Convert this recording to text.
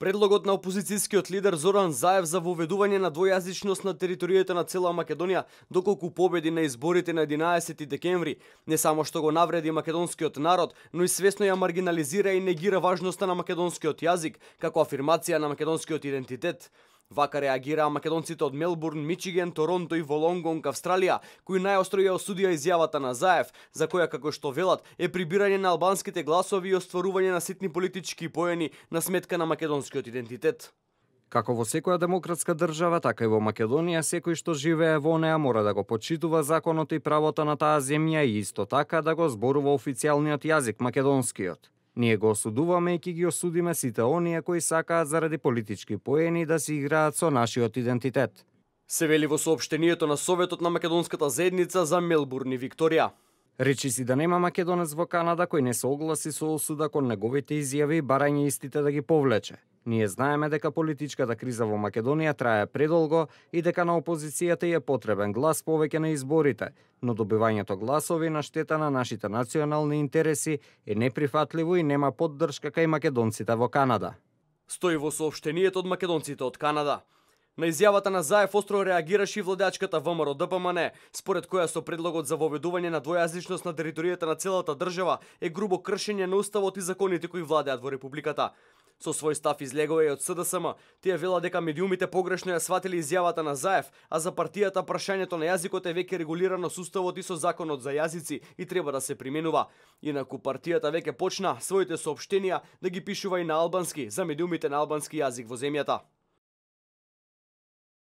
Предлогот на опозицијскиот лидер Зоран Заев за воведување на двојазичност на територијата на цела Македонија, доколку победи на изборите на 11 декември, не само што го навреди македонскиот народ, но и свесно ја маргинализира и негира важноста на македонскиот јазик како афирмација на македонскиот идентитет. Вака реагираа македонците од Мелбурн, Мичиген, Торонто и Волонгонг, Австралија, кои најостро ја осудија изјавата на Заев, за која како што велат е прибирање на албанските гласови и остварување на ситни политички поени на сметка на македонскиот идентитет. Како во секоја демократска држава, така и во Македонија, секој што живее во неа мора да го почитува законот и правото на таа земја и исто така да го зборува официјалниот јазик македонскиот. Ние го осудуваме и ќе ги осудиме сите оние кои сакаат заради политички поени да си играат со нашиот идентитет. Се вели во соопштението на Советот на Македонската заедница за Мелбурн и Викторија. Речи си да нема македонец во Канада кој не се огласи со осуда кон неговите изјави и барање истите да ги повлече. Ние знаеме дека политичката криза во Македонија трае предолго и дека на опозицијата е потребен глас повеќе на изборите, но добивањето гласови на штета на нашите национални интереси е неприфатливо и нема поддршка кај македонците во Канада. Стои во соопштението од македонците од Канада. На изјавата на Заев остро реагираше и владачката ВМРО ДПМН, според која со предлогот за воведување на двојазичност на територијата на целата држава е грубо кршење на уставот и законите кои владеат во републиката. Со свој став излегува и од СДСМ. Тие вела дека медиумите погрешно ја сватили изјавата на Заев, а за партијата прашањето на јазикот е веќе регулирано со уставот и со законот за јазици и треба да се применува. Инаку партијата веќе почна своите соопштенија да ги пишува и на албански за медиумите на албански јазик во земјата.